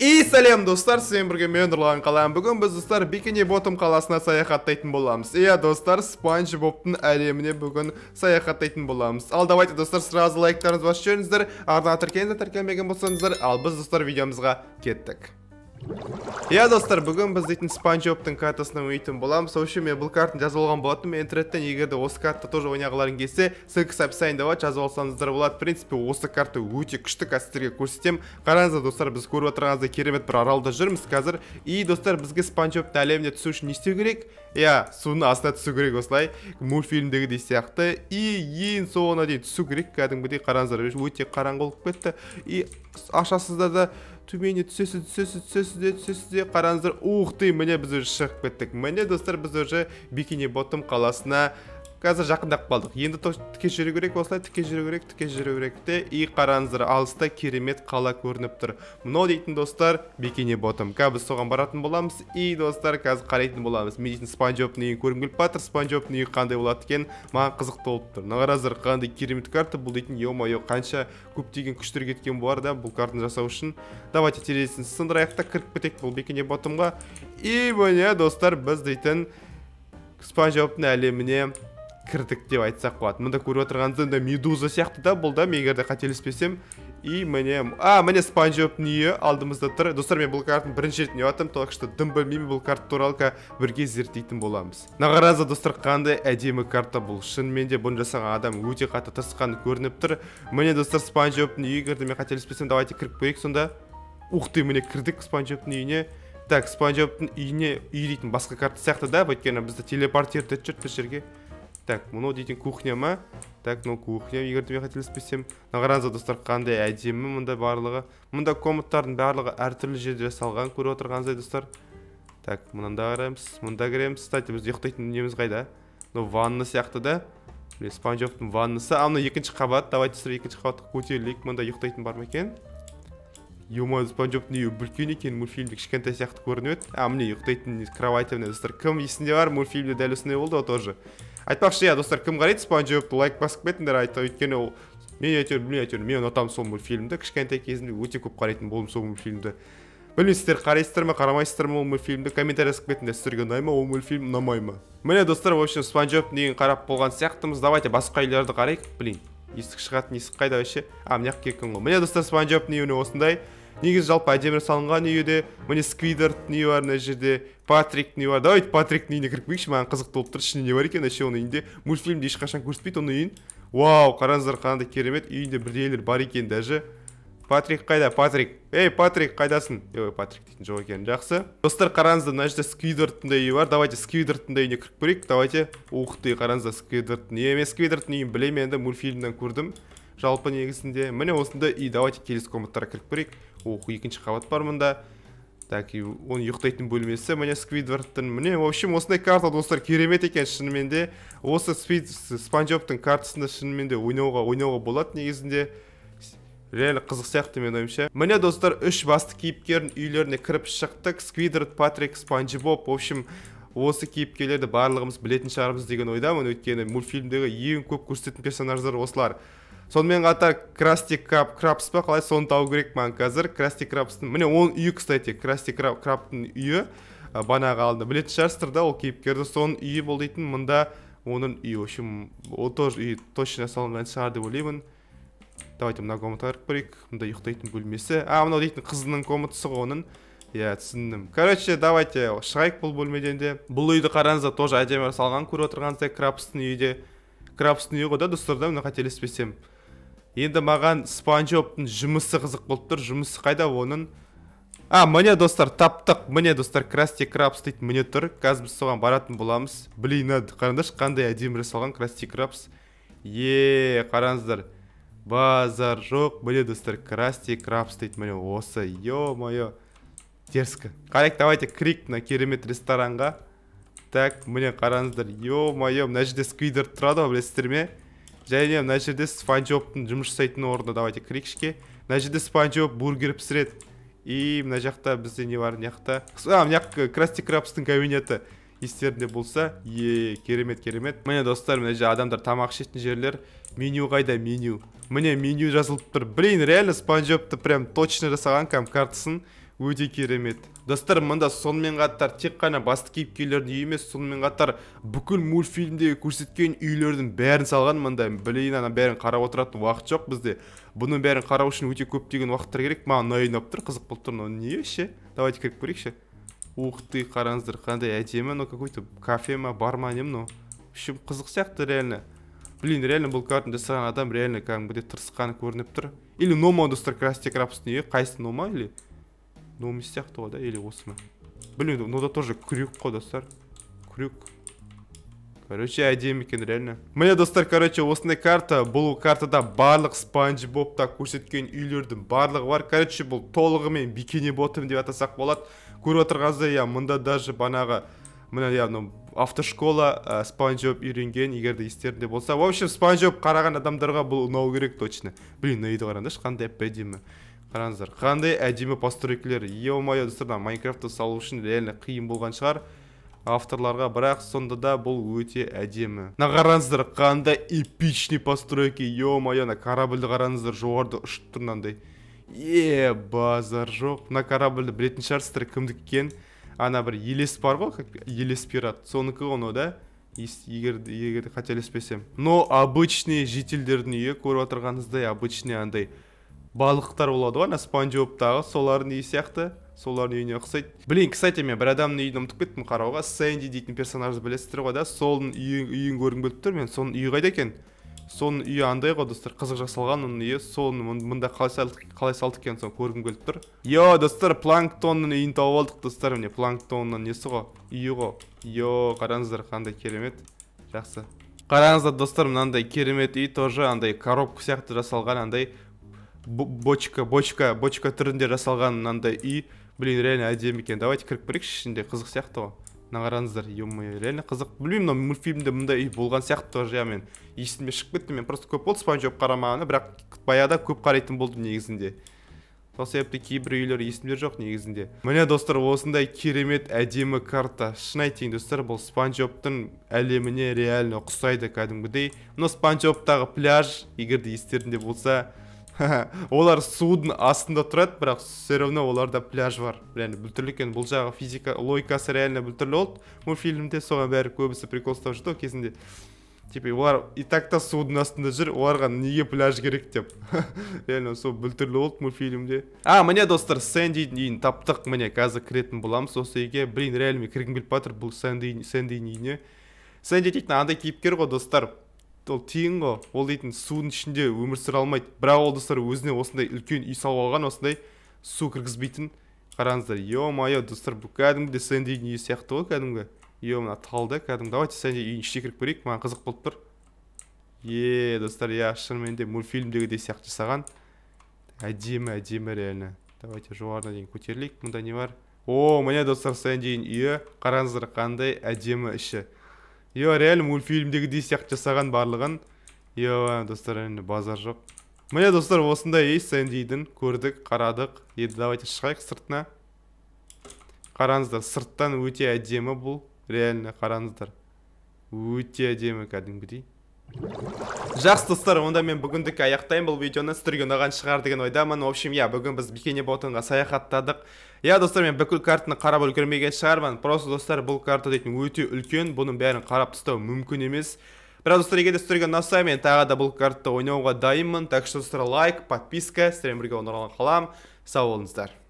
И сәлем достар, сен бірге мен Нұрлан қалам. Бүгін біз достар Бикини Ботом қаласына саяхаттайтын боламыз. Иә, достар, Спанч Бобтың әлеміне бүгін саяхаттайтын боламыз. Ал давайте достар, сразу лайктарыңыз басып жіберіңіздер. Арна тіркеліңіздер, тіркелмеген болсаңыздар, ал біз достар видеомызға кеттік иә достар бүгін біз дейтін спанчоптың картасынан ойнайтын боламыз в общем мен бұл картаны жазып алған болатынмын интернеттен егер де осы картты тоже ойнағыларың келсе ссылкасы описанияда болады жазып алсаңыздар болады в принципе осы карта өте күшті қазір сіздерге көрсетемін қараңыздар достар біз көріп отырғаныңыздай керемет бір аралда жүрміз қазір и достар бізге спанчоптың әлеміне түсу үшін не істеу керек иә судың астына түсу керек осылай мультфильмдегідей сияқты и ең соңына дейін түсу керек кәдімгідей қараңыздар өте қараңғы болып кетті и ашасыздар да төмене түсесіз түсесіз түсесіз де түсесіз де қараңыздар ух ты міне біз уже шығып кеттік міне достар біз уже бикини ботом қаласына қазір жақындап қалдық енді тіке жүру керек осылай тіке жүру керек тіке жүру керек те и қараңыздар алыста керемет қала көрініп тұр мынау дейтін достар бикини ботом қазір біз соған баратын боламыз и достар қазір қарайтын боламыз мен дейтін спанжоптың үйін көргім келіп жатыр спанжоптың үйі қандай болады екен маған қызық болып тұр мына қараңыздар қандай керемет карта бұл дейтін е мое қанша көптеген күштер кеткен болар да бұл картаны жасау үшін давайте терезесін сындырайық та кіріп кетейік бұл бекене ботомға и міне достар біз дейтін спанжобтың әлеміне кірдік деп айтсақ болады мында көріп отырғаныңыз да медуза сияқты да бұл да мен егер де қателеспесем и міне а міне спанжоптың үйі алдымызда тұр достар мен бұл картаны бірінші рет жатырмын так что дым білмеймін бұл карта туралы бірге зерттейтін боламыз Нағараза достар қандай әдемі карта бұл шынымен де бұны жасаған адам өте қатты тырысқаны көрініп тұр міне достар спанжоптың үйі егер мен қателеспесем давайте кіріп көрейік сонда ух ты міне кірдік спанжобтың үйіне так спанжобтың үйіне үй дейтін басқа карта сияқты да өйткені бізді телепортировать етіп жүр жерге так мынау дейтін кухня ма так мынау кухня егерде мен қателеспесем мына қараңыз достар қандай әдемі мында барлығы мында комнаттардың барлығы әртүрлі жерде жасалған көріп отырғаныңыздай достар так мынан қараймыз мында кіреміз кстати біз ұйықтайтын дүниеміз қайда мынау ванна сияқты да міне спанжовтың ваннасы а мынау екінші қабат давайте сіздер екінші қабатқа көтерілейік мында ұйықтайтын бар ма екен ема спанжобтың үйі үлкен екен мультфильмде кішкентай сияқты көрінеді а міне ұйықтайтын кровати міне достар кім есінде бар мультфильмде дәл осындай болды ғой тоже айтпақшы иә достар кім қарайды спанч бобты лайк басып кетіңдер өйткені ол мен әйтеуір білмеймін әйтеуір мен ұнатамын сол мультфильмді кішкентай кезімде өте көп қарайтын болдым сол мультфильмді білмеймін сіздер қарайсыздар ма қарамайсыздар ма ол мультфильмді комментарий жазып кетіңдер сіздерге ұнай ма ол мультфильм ұнамай ма міне достар в общем спанч боб деген қарап болған сияқтымыз давайте басқа үйлерді қарайық блин есік шығатын есік қайда вообще а мына жаққа екен ғой міне достар спанч бобтың үйі осындай негізі жалпы әдемі салынған үйі де міне сквидердтің үйі бар мына жерде патрик не бар давайте патриктің үйіне кіріп көрейікші маған қызық болып тұр ішінде не бар екен әше оның үйінде мультфильмде ешқашан көрсетпейді оның үйін вау қараңыздар қандай керемет үйінде бірдеңелер бар екен даже патрик қайда патрик ей патрик қайдасың ой патрик дейтін жоқ екен жақсы достар қараңыздар мына жерде сквидвардтың да үйі бар давайте сквидвардтың да үйіне кіріп көрейік давайте ух ты қараңыздар сквидвардтың үйі мен сквидвардтың үйін білемін енді мультфильмнен көрдім жалпы негізінде міне осындай үй давайте келесі комнаттарға кіріп көрейік ох екінші қабат бар мында так и оның ұйықтайтын бөлмесі міне сквидвардтың міне в общем осындай карта достар керемет екен шынымен де осы спанжобтың картасында шынымен де ойнауға ойнауға болады негізінде реально қызық сияқты менің ойымша міне достар үш басты кейіпкердің үйлеріне кіріп шықтық сквидвард патрик Боб. в общем осы кейіпкерлерді барлығымыз білетін шығармыз деген ойдамын өйткені мультфильмдегі ең көп көрсететін персонаждар осылар сонымен қатар красти краб крабс па қалай соны табу керек маған қазір красти крабстың міне оның үйі кстати красти краб крабтың үйі бағанағы алдында білетін шығарсыздар да ол кейіпкерді соның үйі бол дейтін мында оның үйі в общем ол тоже үй точно салынған шығар деп ойлаймын давайте мына комнатаға кіріп көрейік мында ұйықтайтын бөлмесі а мынау дейтін қызының комнатасы ғой оның иә түсіндім короче давайте шығайық бұл бөлмеден де бұл үйді қараңыздар тоже әдемі салған көріп отырғаныңыздай крабстың үйі де крабстың үйі ғой да достар да қателеспесем енді маған спанчобтың жұмысы қызық болып тұр жұмысы қайда оның а міне достар таптық міне достар красти крабс дейді міне тұр қазір біз соған баратын боламыз блин қараңдаршы қандай әдемі жасалған красти крабс е қараңыздар базар жоқ міне достар красти крабс дейді міне осы е мое дерзко қарайық давайте кірейік мына керемет ресторанға так міне қараңыздар е мое мына жерде сквидер тұрады ғой білесіздер ме және мына жерде спанчобтың жұмыс жасайтын орны давайте ішке мына жерде спанчоб бургер пісіреді и мына жақта бізде не бар мына жақта а мына жақ красти э, крабстың кабинеті естеріңде болса е керемет керемет міне достар мына жерде адамдар тамақ ішетін жерлер меню қайда меню міне меню жазылып тұр блин реально спанчобты прям точно жасаған кәдімгі картасын өте керемет достар мында сонымен қатар тек қана басты кейіпкерлердің үйі емес сонымен қатар бүкіл мультфильмдегі көрсеткен үйлердің бәрін салған мында блин ана бәрін қарап отыратын уақыт жоқ бізде бұның бәрін қарау үшін өте көптеген уақыттар керек маған ұнайын тұр қызық болып тұр мынау не ше давайте кіріп көрейікші ух ты қараңыздар қандай әдемі мынау какой то кафе ма бар ма не мынау в қызық сияқты реально блин реально бұл картаны жасаған адам реально кәдімгідей тырысқаны көрініп тұр или нома достар красте крабстың үйі қайсы нома или номы сияқты ғой да или осы ма ну мынада тоже крюк қой достар крюк короче әдемі екен реально міне достар короче осындай карта бұл картада барлық спанч та көрсеткен үйлердің барлығы бар короче бұл толығымен бикини ботым деп атасақ болады көріп отырғаныңыздай иә мында даже банағы міне явно автошкола ә, боб үйренген егер де естеріңде болса в общем боб, қараған адамдарға бұл ұнау керек точно блин мына үйді қараңдаршы қандай әп қараңыздар қандай әдемі постройкалар е мое мына майнкрафтты салу үшін реально қиын болған шығар авторларға бірақ сонда да бұл өте әдемі мына қараңыздар қандай эпичный постройки е мое мына корабльді қараңыздар жоғарыда ұшып тұр мынандай е базар жоқ мына корабльді білетін шығарсыздар кімдікі екенін ана бір елес бар ғой как елес пират соныкі ғой да егер егер қателеспесем но обычный жительдердің үйі көріп отырғаныңыздай обычный андай балықтар болады ғой ана спанжоптағы солардың үйі сияқты солардың үйіне ұқсайды блин кстати мен бір адамның үйін ұмытып кеттім қарауға сэнди дейтін персонажды білесіздер ғой да солдың үйін, үйін көргім келіп тұр мен соның үйі қайда екен соның үйі андай ғой достар қызық жасалған оның үйі соны мында қалай салды қалай екен соны көргім келіп тұр йо достар планктонның үйін тауып алдық достар міне планктонның несі ғой үйі ғой йо қараңыздар қандай керемет жақсы қараңыздар достар мынандай керемет үй тоже андай коробка сияқты жасалған андай бочка бочка бочка түрінде жасалған мынандай үй блин реально әдемі екен давайте кіріп көрейікші ішінде қызық сияқты ғой мына қараңыздар е мое реально қызық білмеймін мынау мультфильмде мұндай үй болған сияқты тоже иә мен есімнен шығып кетті мен просто көп болды спанч қарамағаны бірақ баяғыда көп қарайтын болдым негізінде сол себепті кейбір үйлер есімде жоқ негізінде міне достар осындай керемет әдемі карта шын айтайын достар бұл спанчоптың әлеміне реально ұқсайды кәдімгідей мынау спанчоптағы пляж егер де естеріңде болса олар судың астында тұрады бірақ все равно оларда пляж бар реально біртүрлі екен бұл жағы физика логикасы реально біртүрлі болды мультфильмде соған бәрі көбісі прикол ұстап жүрді ғой кезінде типа олар и так та судың астында жүр оларға неге пляж керек деп реально сол біртүрлі болды мультфильмде а міне достар сэндидің үйін таптық міне қазір кіретін боламыз осы үйге блин реально мен кіргім келіп жатыр бұл сэнди үйіне сэнди дейтін андай кейіпкер ғой достар ол тиын ғой ол дейтін судың ішінде өмір сүре алмайды бірақ ол достар өзіне осындай үлкен үй салып алған осындай су кіргізбейтін қараңыздар е мое достар бұл кәдімгідей сэндидің үйі сияқты ғой кәдімгі е мына тал да кәдімгі давайте сэнди үйінің ішіне кіріп көрейік маған қызық болып тұр е достар иә шынымен де мультфильмдегідей сияқты жасаған әдемі әдемі реально давайте жоғарына дейін көтерілейік мұнда не бар о міне достар сэндидің үйі қараңыздар қандай әдемі іші Йо, реально мультфильмдегідей сияқты жасаған барлығын. Йо, достар, енді базар жоқ. Міне, достар, осындай ей Сэндидің көрдік, қарадық. Енді давайте шығайық сыртына. Қараңыздар, сырттан өте әдемі бұл. Реально, қараңыздар. Өте әдемі кәдімгідей жақсы достар онда мен бүгіндік аяқтаймын бұл видеоны сіздерге ұнаған шығар деген ойдамын в общем я, иә, бүгін біз бикини ботынға саяхаттадық Я, иә, достар мен бүкіл картаны қарап үлгермеген шығармын просто достар бұл карта дейтін өте үлкен бұның бәрін қарап тастау мүмкін емес бірақ достар егер де сіздерге ұнаса мен тағы да бұл картаны ойнауға дайынмын так что достар лайк подписка сіздермен бірге қалам сау болыңыздар